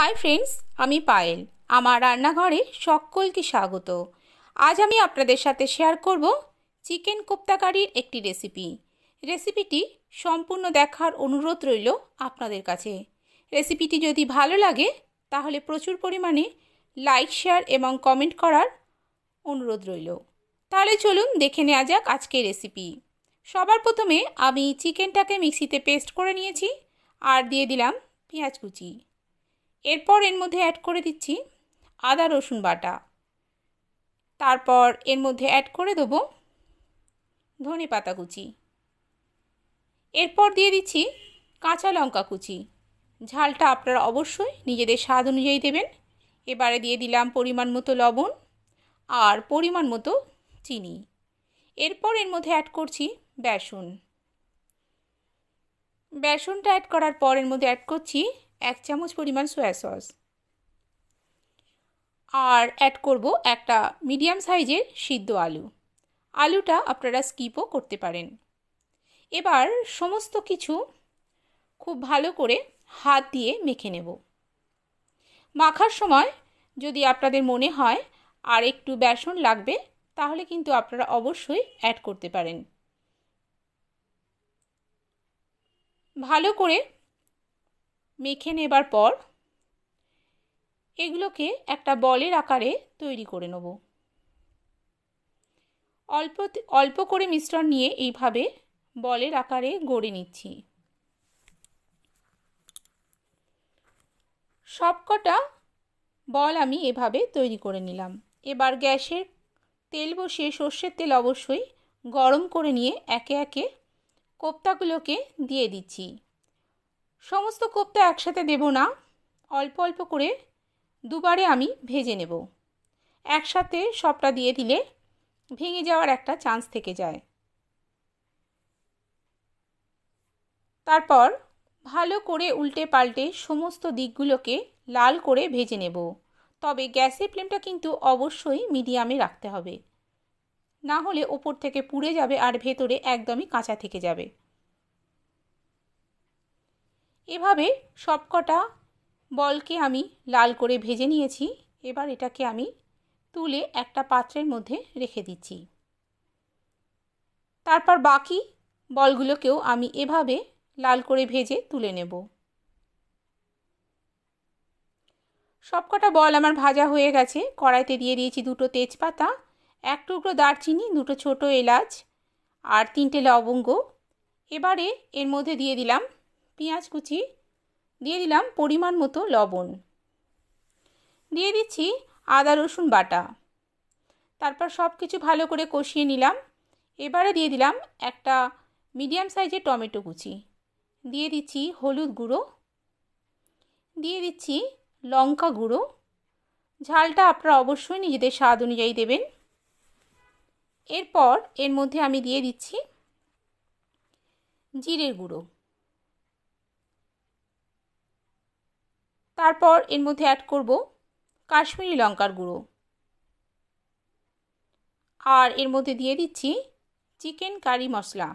hi friends আমি পায়েল আমার রান্নাঘরে সকলকে স্বাগত আজ আমি আপনাদের সাথে শেয়ার করব চিকেন কোপ্তা কারির একটি রেসিপি রেসিপিটি সম্পূর্ণ দেখার অনুরোধ রইল আপনাদের কাছে রেসিপিটি যদি ভালো লাগে তাহলে প্রচুর পরিমাণে লাইক শেয়ার এবং কমেন্ট করার অনুরোধ রইল তাহলে চলুন দেখে নেওয়া যাক আজকের রেসিপি সবার প্রথমে আমি চিকেনটাকে মিক্সিতে পেস্ট করে নিয়েছি আর দিয়ে দিলাম পেঁয়াজ কুচি এরপর এর মধ্যে অ্যাড করে দিচ্ছি আদা রসুন বাটা তারপর এর মধ্যে অ্যাড করে দেবো ধনে পাতা কুচি এরপর দিয়ে দিচ্ছি কাঁচা লঙ্কা কুচি ঝালটা আপনারা অবশ্যই নিজেদের স্বাদ অনুযায়ী দেবেন এবারে দিয়ে দিলাম পরিমাণ মতো লবণ আর পরিমাণ মতো চিনি এরপর এর মধ্যে অ্যাড করছি বেসন বেসনটা অ্যাড করার পর এর মধ্যে অ্যাড করছি এক চামচ পরিমাণ সয়া সস আর অ্যাড করব একটা মিডিয়াম সাইজের সিদ্ধ আলু আলুটা আপনারা স্কিপও করতে পারেন এবার সমস্ত কিছু খুব ভালো করে হাত দিয়ে মেখে নেব মাখার সময় যদি আপনাদের মনে হয় আর একটু বেসন লাগবে তাহলে কিন্তু আপনারা অবশ্যই অ্যাড করতে পারেন ভালো করে মেখে নেবার পর এগুলোকে একটা বলের আকারে তৈরি করে নেব অল্প অল্প করে মিশ্রণ নিয়ে এইভাবে বলের আকারে গড়ে নিচ্ছি সবকটা বল আমি এভাবে তৈরি করে নিলাম এবার গ্যাসের তেল বসিয়ে সর্ষের তেল অবশ্যই গরম করে নিয়ে একে একে কোপ্তাগুলোকে দিয়ে দিচ্ছি সমস্ত কোপ্তা একসাথে দেব না অল্প অল্প করে দুবারে আমি ভেজে নেব একসাথে সবটা দিয়ে দিলে ভেঙে যাওয়ার একটা চান্স থেকে যায় তারপর ভালো করে উল্টে পাল্টে সমস্ত দিকগুলোকে লাল করে ভেজে নেব তবে গ্যাসের ফ্লেমটা কিন্তু অবশ্যই মিডিয়ামে রাখতে হবে না হলে ওপর থেকে পুড়ে যাবে আর ভেতরে একদমই কাঁচা থেকে যাবে এভাবে সবকটা বলকে আমি লাল করে ভেজে নিয়েছি এবার এটাকে আমি তুলে একটা পাত্রের মধ্যে রেখে দিচ্ছি তারপর বাকি বলগুলোকেও আমি এভাবে লাল করে ভেজে তুলে নেব সবকটা বল আমার ভাজা হয়ে গেছে কড়াইতে দিয়ে দিয়েছি দুটো তেজপাতা এক টুকরো দারচিনি দুটো ছোট এলাচ আর তিনটে লবঙ্গ এবারে এর মধ্যে দিয়ে দিলাম পেঁয়াজ কুচি দিয়ে দিলাম পরিমাণ মতো লবণ দিয়ে দিচ্ছি আদা রসুন বাটা তারপর সব কিছু ভালো করে কষিয়ে নিলাম এবারে দিয়ে দিলাম একটা মিডিয়াম সাইজের টমেটো কুচি দিয়ে দিচ্ছি হলুদ গুঁড়ো দিয়ে দিচ্ছি লঙ্কা গুঁড়ো ঝালটা আপনারা অবশ্যই নিজেদের স্বাদ অনুযায়ী দেবেন এরপর এর মধ্যে আমি দিয়ে দিচ্ছি জিরের গুঁড়ো তারপর এর মধ্যে অ্যাড করব কাশ্মীরি লঙ্কার গুঁড়ো আর এর মধ্যে দিয়ে দিচ্ছি চিকেন কারি মশলা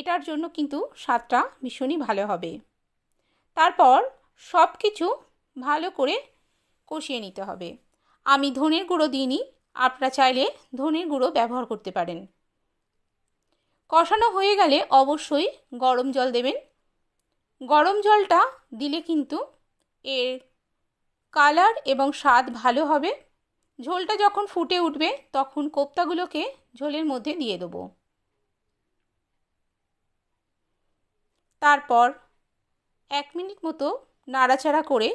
এটার জন্য কিন্তু স্বাদটা ভীষণই ভালো হবে তারপর সব কিছু ভালো করে কষিয়ে নিতে হবে আমি ধনের গুঁড়ো দিইনি আপনারা চাইলে ধনের গুঁড়ো ব্যবহার করতে পারেন কষানো হয়ে গেলে অবশ্যই গরম জল দেবেন গরম জলটা দিলে কিন্তু এর কালার এবং স্বাদ ভালো হবে ঝোলটা যখন ফুটে উঠবে তখন কোপ্তাগুলোকে ঝোলের মধ্যে দিয়ে দেবো তারপর এক মিনিট মতো নাড়াচাড়া করে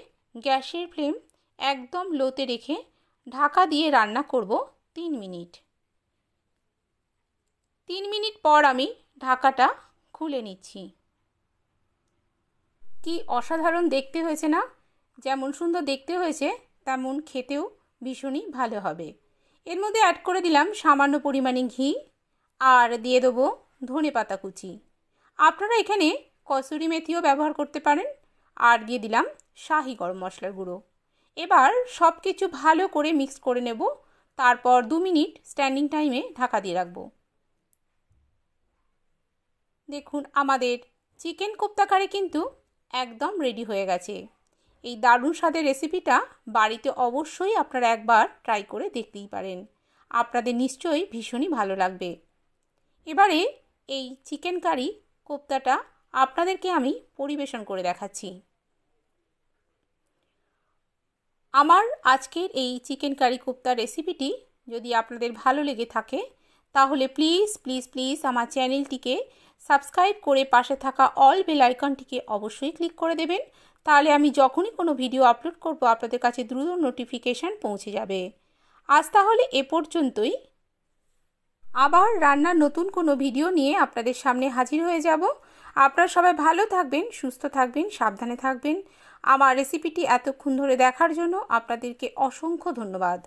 গ্যাসের ফ্লেম একদম লোতে রেখে ঢাকা দিয়ে রান্না করব তিন মিনিট তিন মিনিট পর আমি ঢাকাটা খুলে নিচ্ছি কি অসাধারণ দেখতে হয়েছে না যেমন সুন্দর দেখতে হয়েছে তেমন খেতেও ভীষণই ভালো হবে এর মধ্যে অ্যাড করে দিলাম সামান্য পরিমাণে ঘি আর দিয়ে দেবো ধনে পাতা কুচি আপনারা এখানে কসুরি মেথিও ব্যবহার করতে পারেন আর দিয়ে দিলাম শাহি গরম মশলার গুঁড়ো এবার সব কিছু ভালো করে মিক্স করে নেব তারপর দু মিনিট স্ট্যান্ডিং টাইমে ঢাকা দিয়ে রাখব দেখুন আমাদের চিকেন কোপ্তাকারে কিন্তু একদম রেডি হয়ে গেছে এই দারুণ স্বাদের রেসিপিটা বাড়িতে অবশ্যই আপনারা একবার ট্রাই করে দেখতেই পারেন আপনাদের নিশ্চয়ই ভীষণই ভালো লাগবে এবারে এই চিকেন কারি কোপ্তাটা আপনাদেরকে আমি পরিবেশন করে দেখাচ্ছি আমার আজকের এই চিকেন কারি কোপ্তা রেসিপিটি যদি আপনাদের ভালো লেগে থাকে তাহলে প্লিজ প্লিজ প্লিজ আমার চ্যানেলটিকে সাবস্ক্রাইব করে পাশে থাকা অল বেল আইকনটিকে অবশ্যই ক্লিক করে দেবেন তাহলে আমি যখনই কোনো ভিডিও আপলোড করব আপনাদের কাছে দ্রুত নোটিফিকেশান পৌঁছে যাবে আজ তাহলে এ পর্যন্তই আবার রান্নার নতুন কোনো ভিডিও নিয়ে আপনাদের সামনে হাজির হয়ে যাব আপনারা সবাই ভালো থাকবেন সুস্থ থাকবেন সাবধানে থাকবেন আমার রেসিপিটি এতক্ষণ ধরে দেখার জন্য আপনাদেরকে অসংখ্য ধন্যবাদ